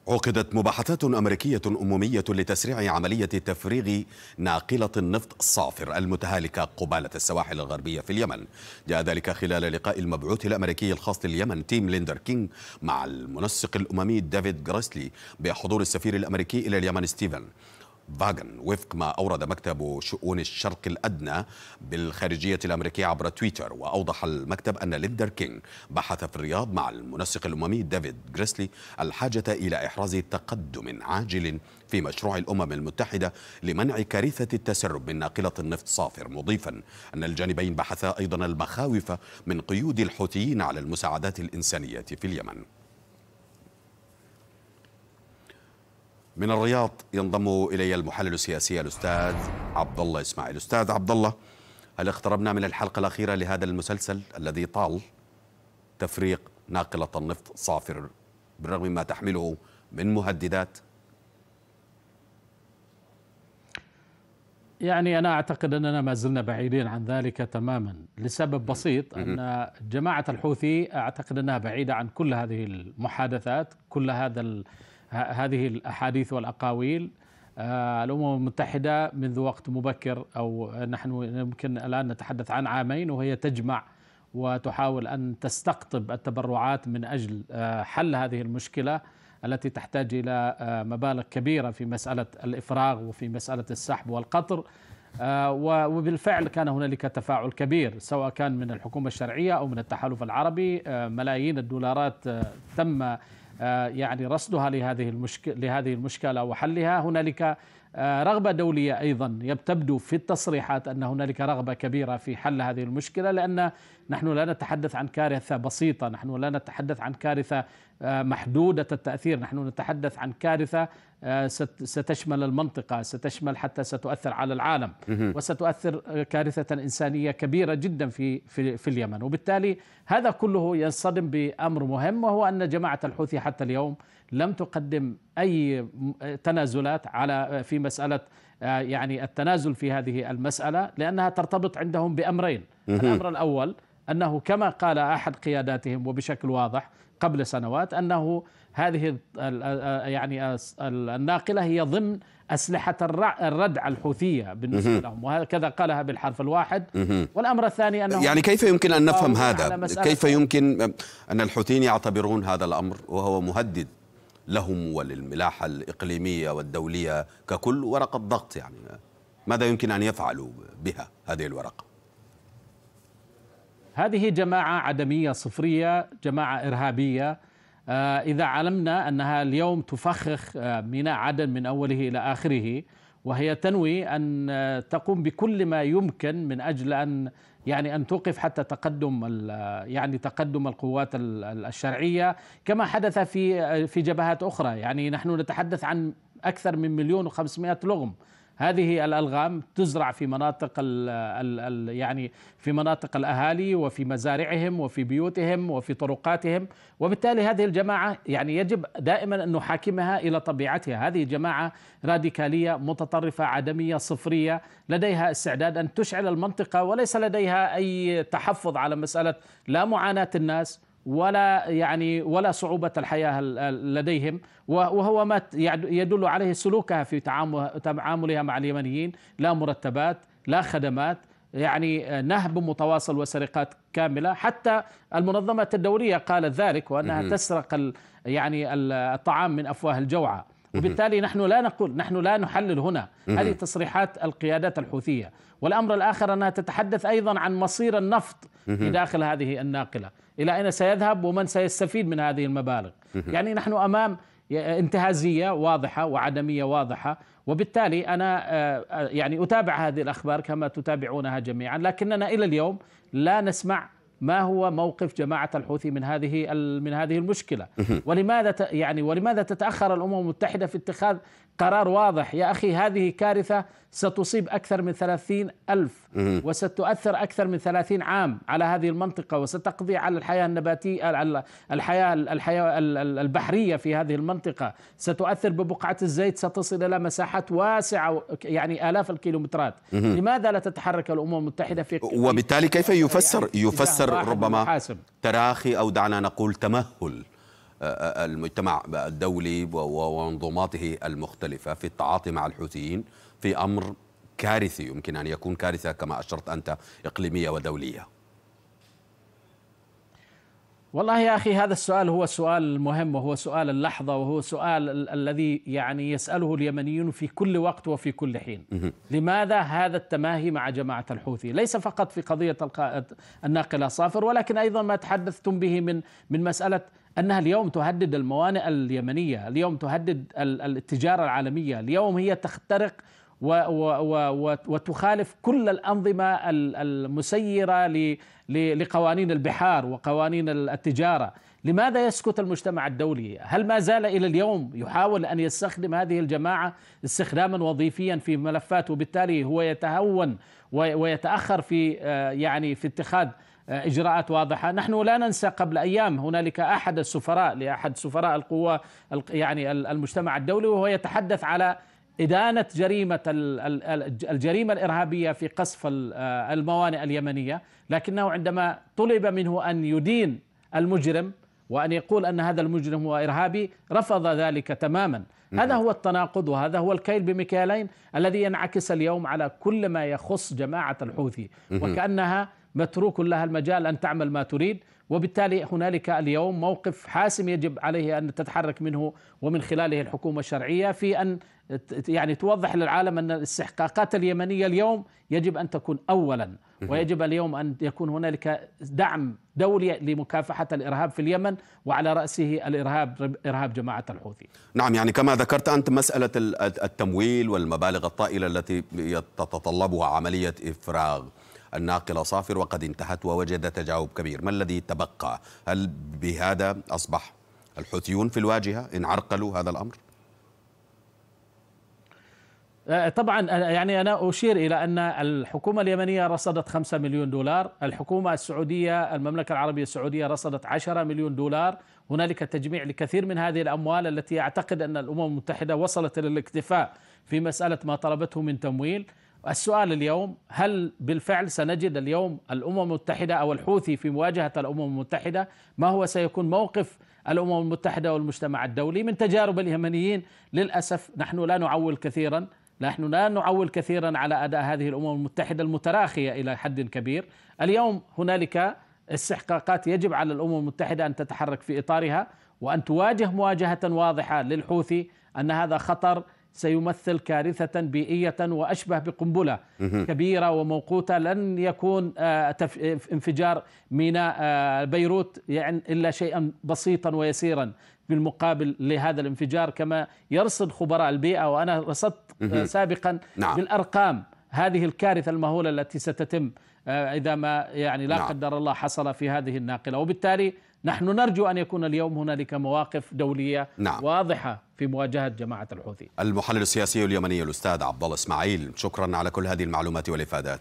عقدت مباحثات أمريكية أممية لتسريع عملية تفريغ ناقلة النفط الصافر المتهالكة قبالة السواحل الغربية في اليمن جاء ذلك خلال لقاء المبعوث الأمريكي الخاص لليمن تيم ليندر كينغ مع المنسق الأممي ديفيد غريسلي بحضور السفير الأمريكي إلى اليمن ستيفن فاجن وفق ما أورد مكتب شؤون الشرق الأدنى بالخارجية الأمريكية عبر تويتر وأوضح المكتب أن ليندر كينغ بحث في الرياض مع المنسق الأممي ديفيد جريسلي الحاجة إلى إحراز تقدم عاجل في مشروع الأمم المتحدة لمنع كارثة التسرب من ناقلة النفط صافر مضيفا أن الجانبين بحثا أيضا المخاوف من قيود الحوثيين على المساعدات الإنسانية في اليمن من الرياض ينضم الي المحلل السياسي الاستاذ عبد الله اسماعيل استاذ عبد الله هل اقتربنا من الحلقه الاخيره لهذا المسلسل الذي طال تفريق ناقله النفط صافر بالرغم ما تحمله من مهددات يعني أنا أعتقد أننا ما زلنا بعيدين عن ذلك تماما لسبب بسيط أن جماعة الحوثي أعتقد أنها بعيدة عن كل هذه المحادثات كل هذا هذه الأحاديث والأقاويل آه، الأمم المتحدة منذ وقت مبكر أو نحن يمكن الآن نتحدث عن عامين وهي تجمع وتحاول أن تستقطب التبرعات من أجل آه، حل هذه المشكلة التي تحتاج إلى آه، مبالغ كبيرة في مسألة الإفراغ وفي مسألة السحب والقطر وبالفعل كان هنالك تفاعل كبير سواء كان من الحكومة الشرعية أو من التحالف العربي ملايين الدولارات تم آه، يعني رصدها لهذه المشكلة لهذه المشكلة وحلها هنالك آه، رغبة دولية أيضا تبدو في التصريحات أن هنالك رغبة كبيرة في حل هذه المشكلة لأن نحن لا نتحدث عن كارثة بسيطة نحن لا نتحدث عن كارثة آه، محدودة التأثير نحن نتحدث عن كارثة آه، ستشمل المنطقة ستشمل حتى ستؤثر على العالم وستؤثر آه، كارثة إنسانية كبيرة جدا في, في, في اليمن وبالتالي هذا كله ينصدم بأمر مهم وهو أن جماعة الحوثي حتى اليوم لم تقدم أي تنازلات على في مسألة يعني التنازل في هذه المسألة لأنها ترتبط عندهم بأمرين الأمر الأول أنه كما قال أحد قياداتهم وبشكل واضح قبل سنوات أنه هذه يعني الناقلة هي ضمن أسلحة الردع الحوثية بالنسبة لهم وهكذا قالها بالحرف الواحد والأمر الثاني أنه يعني كيف يمكن أن نفهم هذا كيف يمكن أن الحوثيين يعتبرون هذا الأمر وهو مهدد لهم وللملاحة الإقليمية والدولية ككل ورقة ضغط يعني ماذا يمكن أن يفعلوا بها هذه الورقة هذه جماعة عدمية صفرية جماعة إرهابية آه، إذا علمنا أنها اليوم تفخخ آه، ميناء عدن من أوله إلى آخره وهي تنوي أن آه، تقوم بكل ما يمكن من أجل أن يعني أن توقف حتى تقدم يعني تقدم القوات الشرعية كما حدث في في جبهات أخرى يعني نحن نتحدث عن أكثر من مليون وخمسمائة لغم هذه الالغام تزرع في مناطق ال ال الـ يعني في مناطق الاهالي وفي مزارعهم وفي بيوتهم وفي طرقاتهم وبالتالي هذه الجماعه يعني يجب دائما ان نحاكمها الى طبيعتها هذه جماعه راديكاليه متطرفه عدميه صفريه لديها استعداد ان تشعل المنطقه وليس لديها اي تحفظ على مساله لا معاناه الناس ولا يعني ولا صعوبة الحياة لديهم وهو ما يدل عليه سلوكها في تعاملها مع اليمنيين لا مرتبات لا خدمات يعني نهب متواصل وسرقات كاملة حتى المنظمة الدولية قالت ذلك وأنها تسرق يعني الطعام من أفواه الجوعى وبالتالي نحن لا نقول نحن لا نحلل هنا هذه تصريحات القيادات الحوثية والأمر الآخر أنها تتحدث أيضا عن مصير النفط في داخل هذه الناقلة إلى أين سيذهب ومن سيستفيد من هذه المبالغ يعني نحن أمام انتهازية واضحة وعدمية واضحة وبالتالي أنا آه، آه، يعني أتابع هذه الأخبار كما تتابعونها جميعا لكننا إلى اليوم لا نسمع ما هو موقف جماعة الحوثي من هذه من هذه المشكلة؟ ولماذا يعني ولماذا تتأخر الأمم المتحدة في اتخاذ قرار واضح يا أخي هذه كارثة ستصيب أكثر من ثلاثين ألف وستؤثر أكثر من ثلاثين عام على هذه المنطقة وستقضي على الحياة النباتية على الحياة, الحياة البحرية في هذه المنطقة ستؤثر ببقعة الزيت ستصل إلى مساحات واسعة يعني آلاف الكيلومترات لماذا لا تتحرك الأمم المتحدة في وبالتالي كيف يفسر يعني يفسر ربما تراخي أو دعنا نقول تمهل المجتمع الدولي ومنظوماته المختلفة في التعاطي مع الحوثيين في أمر كارثي يمكن أن يكون كارثة كما أشرت أنت إقليمية ودولية والله يا أخي هذا السؤال هو سؤال المهم وهو سؤال اللحظة وهو سؤال ال الذي يعني يسأله اليمنيون في كل وقت وفي كل حين لماذا هذا التماهي مع جماعة الحوثي ليس فقط في قضية الناقلة صافر ولكن أيضا ما تحدثتم به من, من مسألة انها اليوم تهدد الموانئ اليمنيه، اليوم تهدد التجاره العالميه، اليوم هي تخترق و و و وتخالف كل الانظمه المسيره لقوانين البحار وقوانين التجاره، لماذا يسكت المجتمع الدولي؟ هل ما زال الى اليوم يحاول ان يستخدم هذه الجماعه استخداما وظيفيا في ملفات وبالتالي هو يتهون ويتاخر في آه، يعني في اتخاذ آه، اجراءات واضحه، نحن لا ننسى قبل ايام هنالك احد السفراء لاحد سفراء القوى يعني المجتمع الدولي وهو يتحدث على إدانة جريمة الجريمة الإرهابية في قصف آه، الموانئ اليمنية لكنه عندما طلب منه أن يدين المجرم وأن يقول أن هذا المجرم هو إرهابي رفض ذلك تماما هذا هو التناقض وهذا هو الكيل بمكيالين الذي ينعكس اليوم على كل ما يخص جماعة الحوثي وكأنها متروك لها المجال أن تعمل ما تريد وبالتالي هنالك اليوم موقف حاسم يجب عليه أن تتحرك منه ومن خلاله الحكومة الشرعية في أن يعني توضح للعالم أن الاستحقاقات اليمنية اليوم يجب أن تكون أولا ويجب اليوم أن يكون هنالك دعم دولي لمكافحة الإرهاب في اليمن وعلى رأسه الإرهاب إرهاب جماعة الحوثي نعم يعني كما ذكرت أنت مسألة التمويل والمبالغ الطائلة التي تتطلبها عملية إفراغ الناقلة صافر وقد انتهت ووجد تجاوب كبير ما الذي تبقى هل بهذا أصبح الحوثيون في الواجهة إن عرقلوا هذا الأمر آه، طبعا آه، يعني أنا أشير إلى أن الحكومة اليمنية رصدت 5 مليون دولار الحكومة السعودية المملكة العربية السعودية رصدت 10 مليون دولار هنالك تجميع لكثير من هذه الأموال التي أعتقد أن الأمم المتحدة وصلت إلى الاكتفاء في مسألة ما طلبته من تمويل السؤال اليوم هل بالفعل سنجد اليوم الامم المتحده او الحوثي في مواجهه الامم المتحده ما هو سيكون موقف الامم المتحده والمجتمع الدولي من تجارب اليمنيين للاسف نحن لا نعول كثيرا نحن لا نعول كثيرا على اداء هذه الامم المتحده المتراخيه الى حد كبير اليوم هنالك استحقاقات يجب على الامم المتحده ان تتحرك في اطارها وان تواجه مواجهه واضحه للحوثي ان هذا خطر سيمثل كارثة بيئية وأشبه بقنبلة كبيرة وموقوتة لن يكون آه، انفجار ميناء آه، بيروت يعني إلا شيئا بسيطا ويسيرا بالمقابل لهذا الانفجار كما يرصد خبراء البيئة وأنا رصدت آه، سابقا نعم. بالأرقام هذه الكارثة المهولة التي ستتم إذا ما يعني لا نعم. قدر الله حصل في هذه الناقلة وبالتالي نحن نرجو أن يكون اليوم هنالك مواقف دولية نعم. واضحة في مواجهة جماعة الحوثي المحلل السياسي اليمني الأستاذ عبد الله إسماعيل شكرا على كل هذه المعلومات والإفادات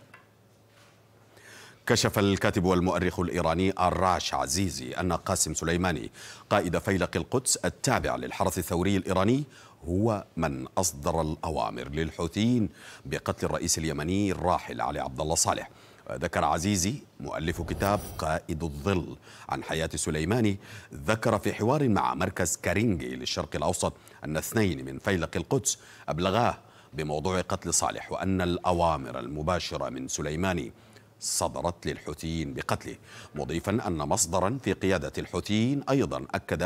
كشف الكاتب والمؤرخ الإيراني الراش عزيزي أن قاسم سليماني قائد فيلق القدس التابع للحرس الثوري الإيراني هو من أصدر الأوامر للحوثيين بقتل الرئيس اليمني الراحل علي عبد الله صالح ذكر عزيزي مؤلف كتاب قائد الظل عن حياة سليماني ذكر في حوار مع مركز كارينجي للشرق الأوسط أن اثنين من فيلق القدس أبلغاه بموضوع قتل صالح وأن الأوامر المباشرة من سليماني صدرت للحوثيين بقتله مضيفا أن مصدرا في قيادة الحوثيين أيضا أكد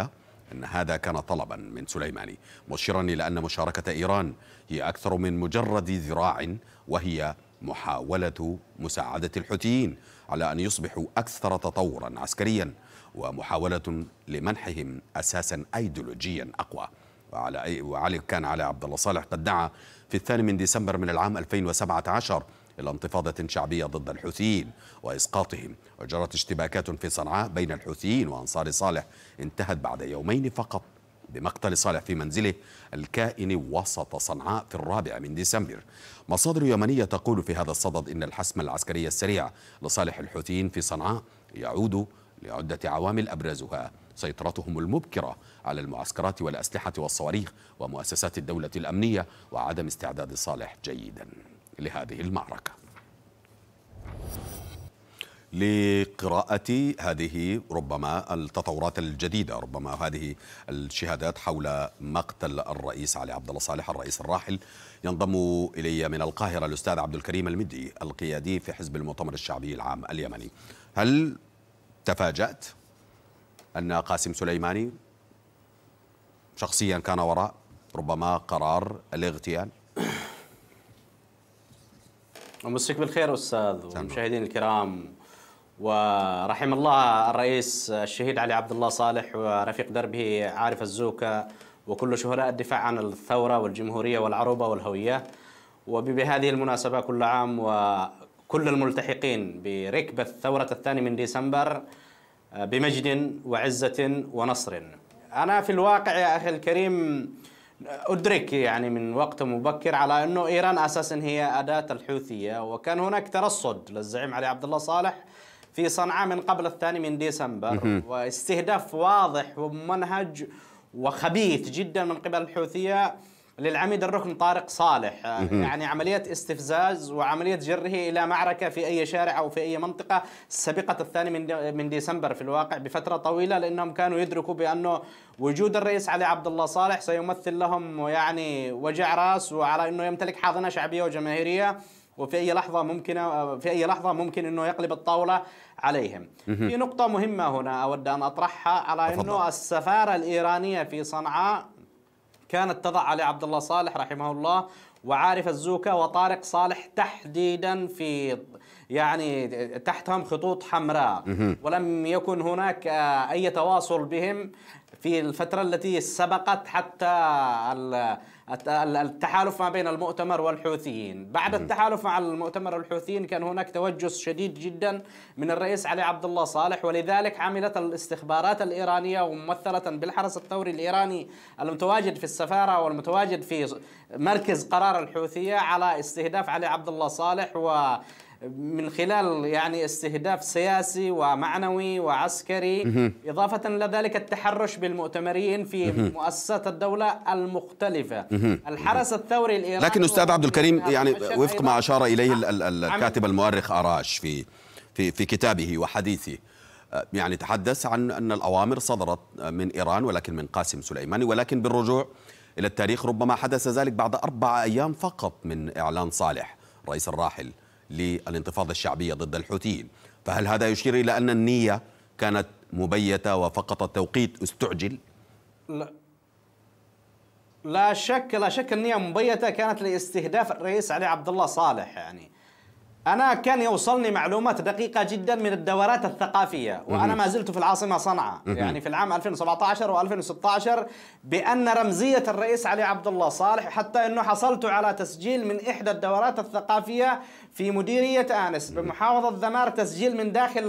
أن هذا كان طلبا من سليماني مشيرا إلى أن مشاركة إيران هي أكثر من مجرد ذراع وهي محاولة مساعدة الحوثيين على أن يصبحوا أكثر تطورا عسكريا ومحاولة لمنحهم أساسا أيديولوجيا أقوى وعلى, وعلي كان علي عبد الله صالح قد دعا في الثاني من ديسمبر من العام 2017 إلى انتفاضة شعبية ضد الحوثيين وإسقاطهم وجرت اشتباكات في صنعاء بين الحوثيين وأنصار صالح انتهت بعد يومين فقط بمقتل صالح في منزله الكائن وسط صنعاء في الرابع من ديسمبر مصادر يمنية تقول في هذا الصدد إن الحسم العسكري السريع لصالح الحوثيين في صنعاء يعود لعدة عوامل أبرزها سيطرتهم المبكرة على المعسكرات والأسلحة والصواريخ ومؤسسات الدولة الأمنية وعدم استعداد صالح جيدا لهذه المعركة لقراءة هذه ربما التطورات الجديدة ربما هذه الشهادات حول مقتل الرئيس علي عبد الله صالح الرئيس الراحل ينضم إلي من القاهرة الأستاذ عبد الكريم المدي القيادي في حزب المؤتمر الشعبي العام اليمني هل تفاجأت أن قاسم سليماني شخصيا كان وراء ربما قرار الاغتيال أمسك بالخير استاذ ومشاهدين الكرام ورحم الله الرئيس الشهيد علي عبد الله صالح ورفيق دربه عارف الزوكا وكل شهداء الدفاع عن الثورة والجمهورية والعروبة والهوية وبهذه المناسبة كل عام وكل الملتحقين بركب الثوره الثاني من ديسمبر بمجد وعزة ونصر أنا في الواقع يا أخي الكريم أدرك يعني من وقت مبكر على أنه إيران أساسا هي أداة الحوثية وكان هناك ترصد للزعيم علي عبد الله صالح في صنعاء من قبل الثاني من ديسمبر واستهداف واضح ومنهج وخبيث جدا من قبل الحوثيه للعميد الركن طارق صالح يعني عملية استفزاز وعملية جره إلى معركة في أي شارع أو في أي منطقة سبقت الثاني من من ديسمبر في الواقع بفترة طويلة لأنهم كانوا يدركوا بأنه وجود الرئيس علي عبد الله صالح سيمثل لهم يعني وجع راس وعلى أنه يمتلك حاضنة شعبية وجماهيرية وفي اي لحظه ممكنه في اي لحظه ممكن انه يقلب الطاوله عليهم. في نقطه مهمه هنا اود ان اطرحها على انه السفاره الايرانيه في صنعاء كانت تضع علي عبد الله صالح رحمه الله وعارف الزوكا وطارق صالح تحديدا في يعني تحتهم خطوط حمراء ولم يكن هناك اي تواصل بهم في الفتره التي سبقت حتى التحالف ما بين المؤتمر والحوثيين بعد التحالف مع المؤتمر الحوثيين كان هناك توجس شديد جدا من الرئيس علي عبد الله صالح ولذلك عملت الاستخبارات الإيرانية وممثلة بالحرس الثوري الإيراني المتواجد في السفارة والمتواجد في مركز قرار الحوثية على استهداف علي عبد الله صالح و من خلال يعني استهداف سياسي ومعنوي وعسكري إضافة إلى ذلك التحرش بالمؤتمرين في مؤسسات الدولة المختلفة الحرس الثوري الإيراني لكن أستاذ عبد الكريم يعني وفق ما أشار إليه الكاتب المؤرخ أراش في في في كتابه وحديثه آه، يعني تحدث عن أن الأوامر صدرت آه، من إيران ولكن من قاسم سليماني ولكن بالرجوع إلى التاريخ ربما حدث ذلك بعد أربع أيام فقط من إعلان صالح رئيس الراحل للانتفاضة الشعبية ضد الحوثيين فهل هذا يشير إلى أن النية كانت مبيتة وفقط التوقيت استعجل؟ لا لا شك لا شك النية مبيتة كانت لاستهداف الرئيس علي عبد الله صالح يعني أنا كان يوصلني معلومات دقيقة جدا من الدورات الثقافية وأنا ما زلت في العاصمة صنعاء يعني في العام 2017 و2016 بأن رمزية الرئيس علي عبد الله صالح حتى أنه حصلت على تسجيل من إحدى الدورات الثقافية في مديرية آنس بمحافظة ذمار تسجيل من داخل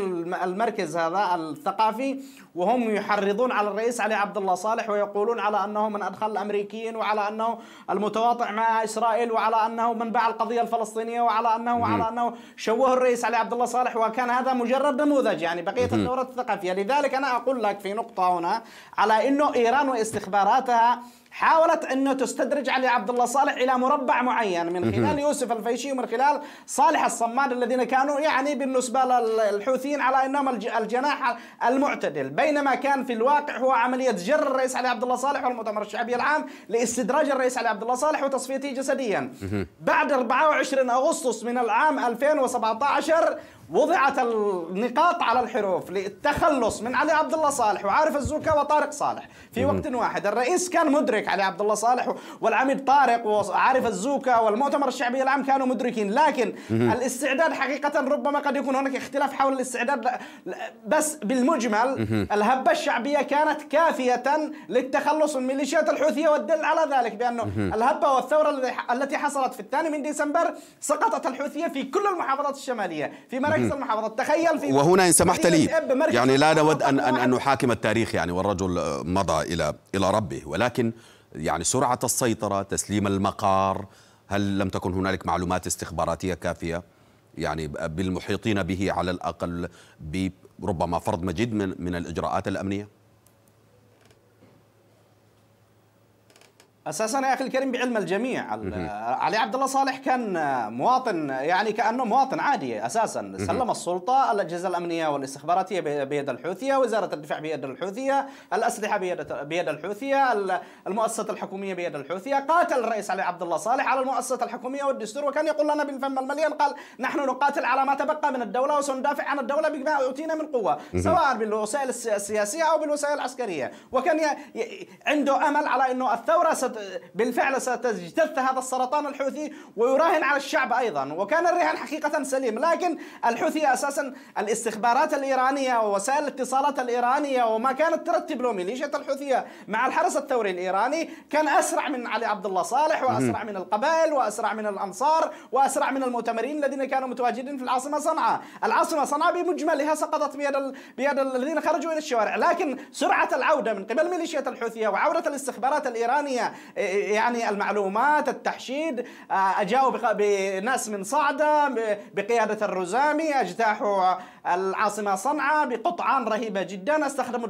المركز هذا الثقافي وهم يحرضون على الرئيس علي عبد الله صالح ويقولون على أنه من أدخل الأمريكيين وعلى أنه المتواطع مع إسرائيل وعلى أنه من باع القضية الفلسطينية وعلى أنه وعلى أنه شوه الرئيس علي عبد الله صالح وكان هذا مجرد نموذج يعني بقية الثورات الثقافية لذلك أنا أقول لك في نقطة هنا على أنه إيران واستخباراتها حاولت أن تستدرج علي عبد الله صالح إلى مربع معين من خلال يوسف الفيشي ومن خلال صالح الصماد الذين كانوا يعني بالنسبة للحوثيين على أنهم الجناح المعتدل بينما كان في الواقع هو عملية جر الرئيس علي عبد الله صالح والمؤتمر الشعبي العام لاستدراج الرئيس علي عبد الله صالح وتصفيته جسديا بعد 24 أغسطس من العام 2017 وضعت النقاط على الحروف للتخلص من علي عبد الله صالح وعارف الزوكا وطارق صالح في وقت واحد الرئيس كان مدرك علي عبد الله صالح والعميد طارق وعارف الزوكا والمؤتمر الشعبي العام كانوا مدركين لكن الاستعداد حقيقة ربما قد يكون هناك اختلاف حول الاستعداد بس بالمجمل الهبة الشعبية كانت كافية للتخلص من ميليشيات الحوثية والدل على ذلك بأنه الهبة والثورة التي حصلت في الثاني من ديسمبر سقطت الحوثية في كل المحافظات الشمالية في مراكز هيحصل يعني محافظات تخيل في وهنا ان سمحت لي يعني لا نود ان ان نحاكم التاريخ يعني والرجل آه، مضى الى الى ربه ولكن يعني سرعه السيطره تسليم المقار هل لم تكن هنالك معلومات استخباراتيه كافيه يعني بالمحيطين به على الاقل بربما فرض مجيد من من الاجراءات الامنيه اساسا يا اخي الكريم بعلم الجميع علي عبد الله صالح كان مواطن يعني كانه مواطن عادي اساسا سلم السلطه الاجهزه الامنيه والاستخباراتيه بيد الحوثيه وزاره الدفاع بيد الحوثيه الاسلحه بيد بيد الحوثيه المؤسسه الحكوميه بيد الحوثيه قاتل الرئيس علي عبد الله صالح على المؤسسه الحكوميه والدستور وكان يقول لنا بالفم المليان قال نحن نقاتل على ما تبقى من الدوله وسندافع عن الدوله بما اوتينا من قوه سواء بالوسائل السياسيه او بالوسائل العسكريه وكان عنده امل على انه الثوره ست... بالفعل ستجتث هذا السرطان الحوثي ويراهن على الشعب أيضا وكان الرهان حقيقة سليم لكن الحوثي أساسا الاستخبارات الإيرانية ووسائل الاتصالات الإيرانية وما كانت ترتب له ميليشيا الحوثية مع الحرس الثوري الإيراني كان أسرع من علي عبد الله صالح وأسرع من القبائل وأسرع من الأنصار وأسرع من المؤتمرين الذين كانوا متواجدين في العاصمة صنعاء العاصمة صنعاء بمجملها سقطت بيد ال... بيد الذين خرجوا إلى الشوارع لكن سرعة العودة من قبل ميليشيا الحوثية وعودة الاستخبارات الإيرانية يعني المعلومات التحشيد اجاوا بناس من صعده بقياده الرزامي اجتاحوا العاصمه صنعاء بقطعان رهيبه جدا استخدموا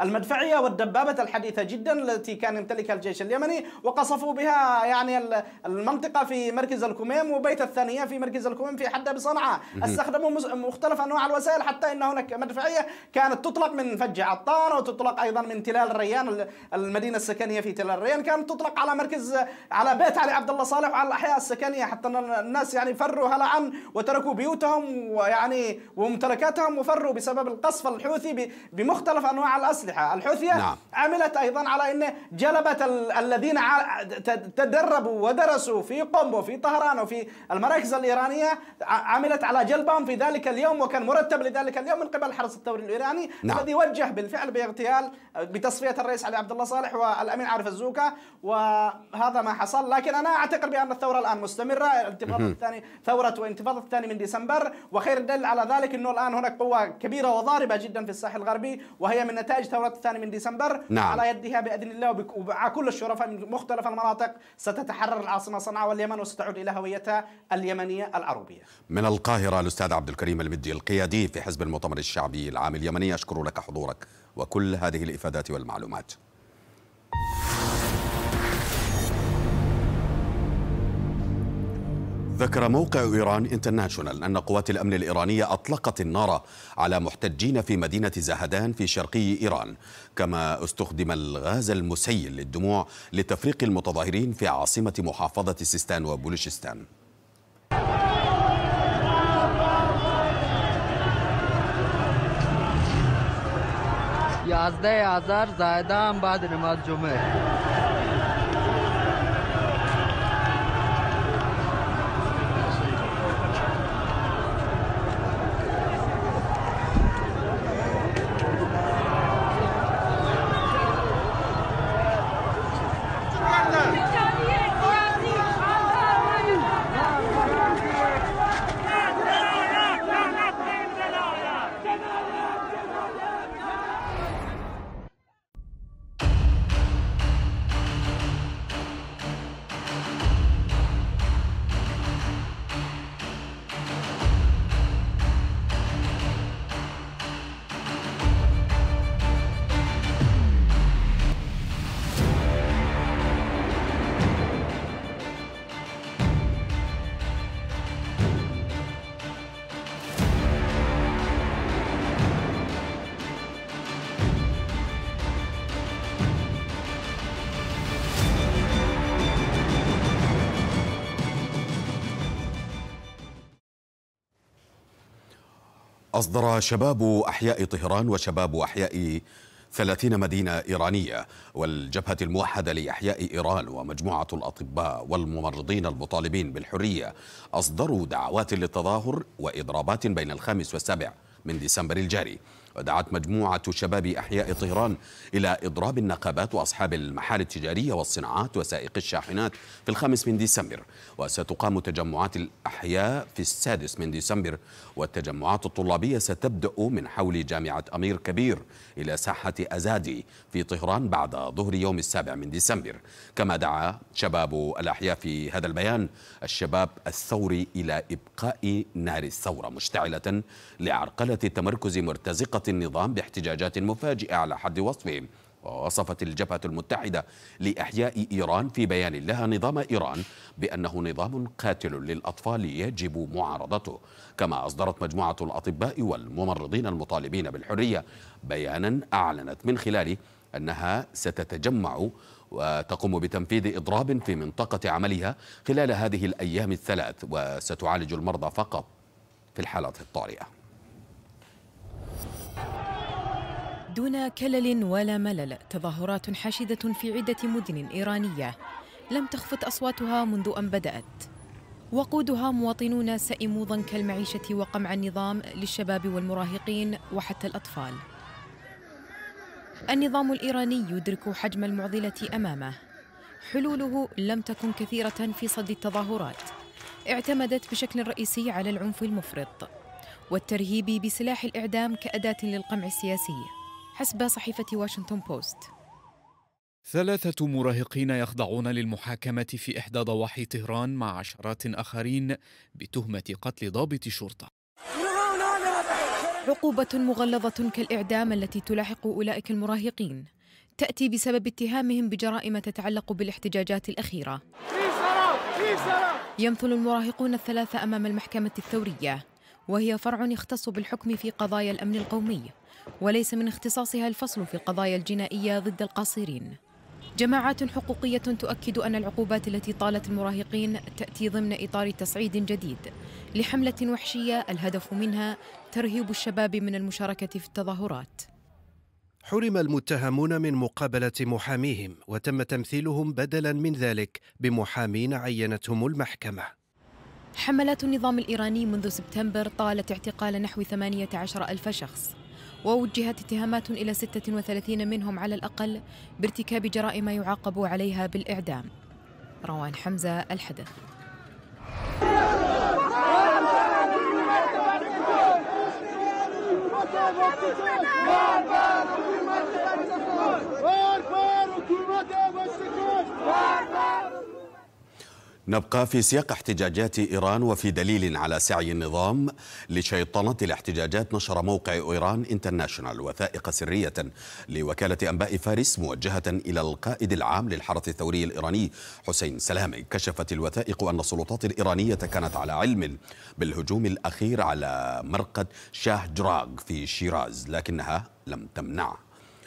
المدفعيه والدبابه الحديثه جدا التي كان يمتلكها الجيش اليمني وقصفوا بها يعني المنطقه في مركز الكوميم وبيت الثانيه في مركز الكوميم في حده بصنعاء استخدموا مختلف انواع الوسائل حتى ان هناك مدفعيه كانت تطلق من فج عطار وتطلق ايضا من تلال الريان المدينه السكنيه في تلال الريان كانت تطلق على مركز على بيت علي عبد الله صالح وعلى الاحياء السكنيه حتى الناس يعني فروا هلعا وتركوا بيوتهم ويعني وممتلكاتهم وفروا بسبب القصف الحوثي بمختلف انواع الاسلحه، الحوثيه نعم. عملت ايضا على ان جلبت الذين تدربوا ودرسوا في قم وفي طهران وفي المراكز الايرانيه عملت على جلبهم في ذلك اليوم وكان مرتب لذلك اليوم من قبل الحرس الثوري الايراني نعم. الذي وجه بالفعل باغتيال بتصفيه الرئيس علي عبد الله صالح والامين عارف الزوكا وهذا ما حصل لكن انا اعتقد بان الثوره الان مستمره الانتفاضه الثانيه ثوره وانتفاضه الثاني من ديسمبر وخير دل على ذلك انه الان هناك قوه كبيره وضاربه جدا في الساحل الغربي وهي من نتائج ثوره الثاني من ديسمبر نعم. على يدها باذن الله ومع كل الشرفاء من مختلف المناطق ستتحرر العاصمه صنعاء واليمن وستعود الى هويتها اليمنيه العربيه. من القاهره الاستاذ عبد الكريم المدي القيادي في حزب المؤتمر الشعبي العام اليمني اشكر لك حضورك وكل هذه الافادات والمعلومات. ذكر موقع إيران انترناشونال أن قوات الأمن الإيرانية أطلقت النار على محتجين في مدينة زهدان في شرقي إيران كما استخدم الغاز المسيل للدموع لتفريق المتظاهرين في عاصمة محافظة سيستان وبلوشستان یازده ازار زايدان بعد نماز جمعه أصدر شباب أحياء طهران وشباب أحياء ثلاثين مدينة إيرانية والجبهة الموحدة لإحياء إيران ومجموعة الأطباء والممرضين المطالبين بالحرية أصدروا دعوات للتظاهر وإضرابات بين الخامس والسابع من ديسمبر الجاري ودعت مجموعة شباب أحياء طهران إلى إضراب النقابات وأصحاب المحال التجارية والصناعات وسائق الشاحنات في الخامس من ديسمبر وستقام تجمعات الأحياء في السادس من ديسمبر والتجمعات الطلابية ستبدأ من حول جامعة أمير كبير إلى ساحة أزادي في طهران بعد ظهر يوم السابع من ديسمبر كما دعا شباب الأحياء في هذا البيان الشباب الثوري إلى إبقاء نار الثورة مشتعلة لعرقلة التمركز مرتزقة النظام باحتجاجات مفاجئة على حد وصفه ووصفت الجبهة المتحدة لإحياء إيران في بيان لها نظام إيران بأنه نظام قاتل للأطفال يجب معارضته كما أصدرت مجموعة الأطباء والممرضين المطالبين بالحرية بيانا أعلنت من خلاله أنها ستتجمع وتقوم بتنفيذ إضراب في منطقة عملها خلال هذه الأيام الثلاث وستعالج المرضى فقط في الحالات الطارئة دون كلل ولا ملل تظاهرات حاشدة في عدة مدن إيرانية لم تخفت أصواتها منذ أن بدأت وقودها مواطنون سئموا ضنك المعيشة وقمع النظام للشباب والمراهقين وحتى الأطفال النظام الإيراني يدرك حجم المعضلة أمامه حلوله لم تكن كثيرة في صد التظاهرات اعتمدت بشكل رئيسي على العنف المفرط والترهيب بسلاح الإعدام كأداة للقمع السياسي حسب صحيفة واشنطن بوست ثلاثة مراهقين يخضعون للمحاكمة في إحدى ضواحي طهران مع عشرات آخرين بتهمة قتل ضابط شرطة عقوبة مغلظة كالإعدام التي تلاحق أولئك المراهقين تأتي بسبب اتهامهم بجرائم تتعلق بالاحتجاجات الأخيرة يمثل المراهقون الثلاثة أمام المحكمة الثورية وهي فرع يختص بالحكم في قضايا الأمن القومي وليس من اختصاصها الفصل في القضايا الجنائية ضد القاصرين جماعات حقوقية تؤكد أن العقوبات التي طالت المراهقين تأتي ضمن إطار تصعيد جديد لحملة وحشية الهدف منها ترهيب الشباب من المشاركة في التظاهرات حرم المتهمون من مقابلة محاميهم وتم تمثيلهم بدلا من ذلك بمحامين عينتهم المحكمة حملات النظام الإيراني منذ سبتمبر طالت اعتقال نحو 18 ألف شخص ووجهت اتهامات إلى 36 منهم على الأقل بارتكاب جرائم يعاقب عليها بالإعدام روان حمزة الحدث نبقى في سياق احتجاجات إيران وفي دليل على سعي النظام لشيطنة الاحتجاجات نشر موقع إيران انترناشونال وثائق سرية لوكالة أنباء فارس موجهة إلى القائد العام للحرس الثوري الإيراني حسين سلامي كشفت الوثائق أن السلطات الإيرانية كانت على علم بالهجوم الأخير على مرقد شاه جراغ في شيراز لكنها لم تمنعه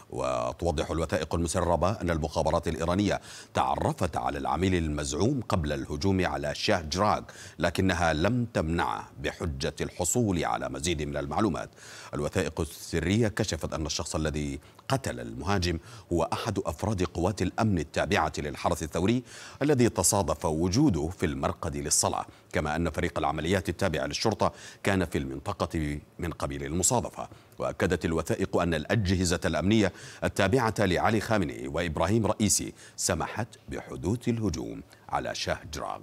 وتوضح الوثائق المسربة أن المخابرات الإيرانية تعرفت على العميل المزعوم قبل الهجوم على شاه جراغ لكنها لم تمنعه بحجة الحصول على مزيد من المعلومات الوثائق السرية كشفت أن الشخص الذي قتل المهاجم هو أحد أفراد قوات الأمن التابعة للحرس الثوري الذي تصادف وجوده في المرقد للصلاة كما أن فريق العمليات التابع للشرطة كان في المنطقة من قبيل المصادفة وأكدت الوثائق أن الأجهزة الأمنية التابعة لعلي خامنئي وإبراهيم رئيسي سمحت بحدوث الهجوم على شاه جراغ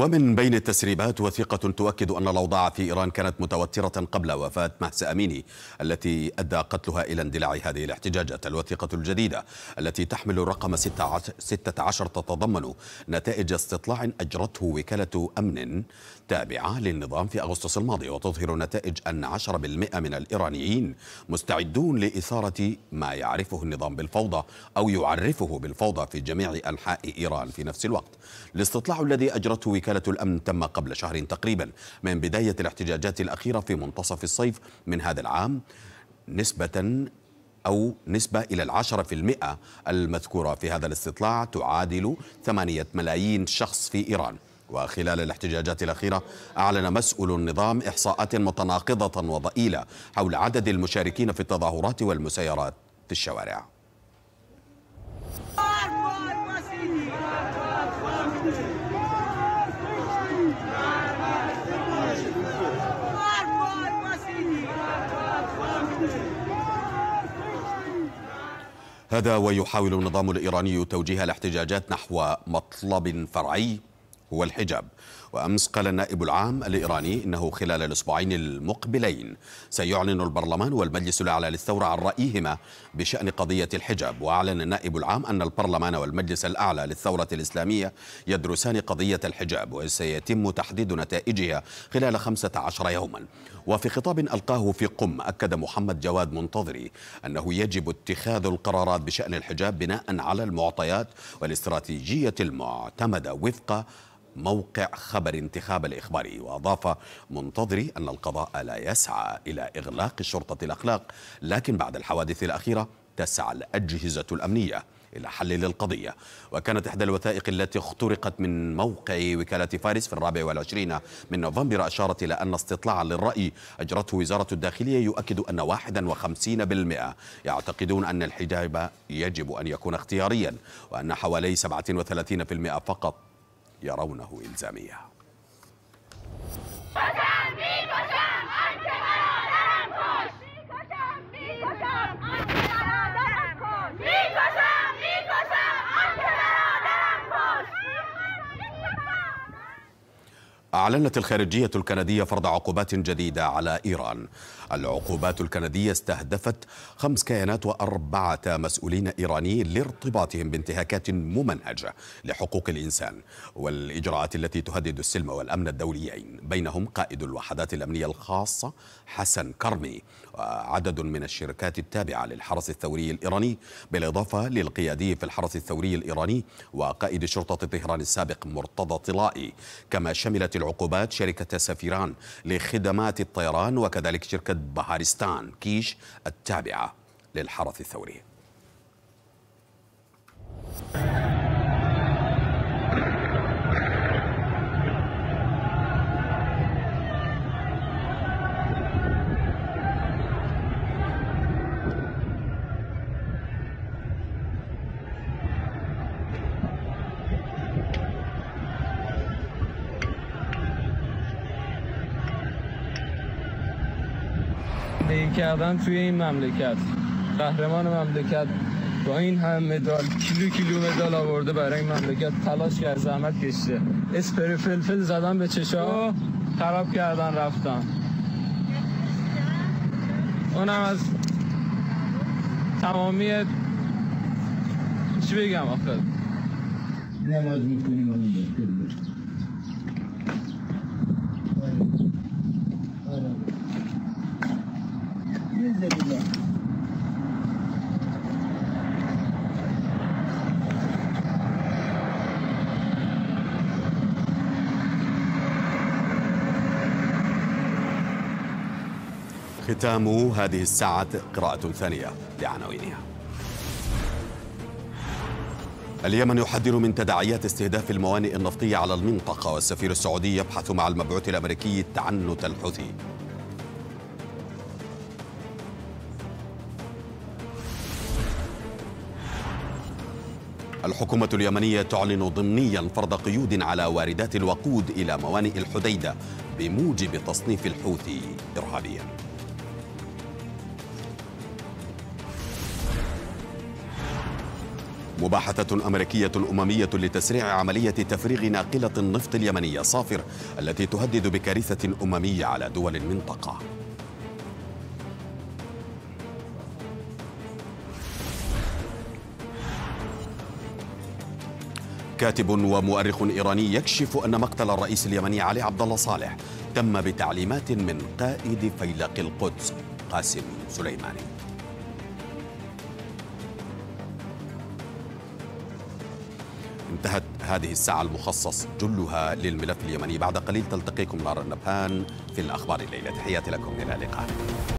ومن بين التسريبات وثيقة تؤكد أن الأوضاع في إيران كانت متوترة قبل وفاة مهسا أميني التي أدى قتلها إلى اندلاع هذه الاحتجاجات الوثيقة الجديدة التي تحمل الرقم 16 تتضمن نتائج استطلاع أجرته وكالة أمن تابعة للنظام في أغسطس الماضي وتظهر نتائج أن 10% من الإيرانيين مستعدون لإثارة ما يعرفه النظام بالفوضى أو يعرفه بالفوضى في جميع أنحاء إيران في نفس الوقت الاستطلاع الذي أجرته وكالة وكالة الأمن تم قبل شهر تقريبا من بداية الاحتجاجات الأخيرة في منتصف الصيف من هذا العام نسبة أو نسبة إلى العشرة في المئة المذكورة في هذا الاستطلاع تعادل ثمانية ملايين شخص في إيران وخلال الاحتجاجات الأخيرة أعلن مسؤول النظام إحصاءات متناقضة وضئيلة حول عدد المشاركين في التظاهرات والمسيرات في الشوارع هذا ويحاول النظام الإيراني توجيه الاحتجاجات نحو مطلب فرعي هو الحجاب وأمس قال النائب العام الإيراني إنه خلال الأسبوعين المقبلين سيعلن البرلمان والمجلس الأعلى للثورة عن رأيهما بشأن قضية الحجاب وأعلن النائب العام أن البرلمان والمجلس الأعلى للثورة الإسلامية يدرسان قضية الحجاب وسيتم تحديد نتائجها خلال 15 يوما وفي خطاب ألقاه في قم أكد محمد جواد منتظري أنه يجب اتخاذ القرارات بشأن الحجاب بناء على المعطيات والاستراتيجية المعتمدة وفق موقع خبر انتخاب الإخباري وأضاف منتظري أن القضاء لا يسعى إلى إغلاق شرطة الأخلاق لكن بعد الحوادث الأخيرة تسعى الأجهزة الأمنية إلى حل للقضية وكانت إحدى الوثائق التي اخترقت من موقع وكالة فارس في الرابع والعشرين من نوفمبر أشارت إلى أن استطلاعا للرأي أجرته وزارة الداخلية يؤكد أن 51% يعتقدون أن الحجاب يجب أن يكون اختياريا وأن حوالي 37% فقط يرونه إلزامية أعلنت الخارجية الكندية فرض عقوبات جديدة على إيران العقوبات الكندية استهدفت خمس كيانات وأربعة مسؤولين إيرانيين لارتباطهم بانتهاكات ممنهجة لحقوق الإنسان والإجراءات التي تهدد السلم والأمن الدوليين بينهم قائد الوحدات الأمنية الخاصة حسن كرمي وعدد من الشركات التابعة للحرس الثوري الإيراني بالإضافة للقيادي في الحرس الثوري الإيراني وقائد شرطة طهران السابق مرتضى طلائي كما شملت العقوبات عقوبات شركة سفيران لخدمات الطيران وكذلك شركة بهارستان كيش التابعة للحرس الثوري کردن توی این مملکت قهرمان مملکت با این هم مدال کیلو کیلو مدال آورده برای این مملکت تلاش کرد زحمت کشته اسپری فلفل زدن به چشا خراب کردن رفتن اونم از تمامی چی بگم آخه نماز میکنیم الحمد لله ختام هذه الساعة قراءة ثانية لعناوينها اليمن يحذر من تداعيات استهداف الموانئ النفطية على المنطقة والسفير السعودي يبحث مع المبعوث الأمريكي التعنت الحوثي الحكومة اليمنية تعلن ضمنيا فرض قيود على واردات الوقود إلى موانئ الحديدة بموجب تصنيف الحوثي إرهابيا مباحثة أمريكية أممية لتسريع عملية تفريغ ناقلة النفط اليمنية صافر التي تهدد بكارثة أممية على دول المنطقة كاتب ومؤرخ إيراني يكشف أن مقتل الرئيس اليمني علي عبد الله صالح تم بتعليمات من قائد فيلق القدس قاسم سليماني انتهت هذه الساعة المخصص جلها للملف اليمني بعد قليل تلتقيكم نار النبهان في الأخبار الليلة تحياتي لكم إلى اللقاء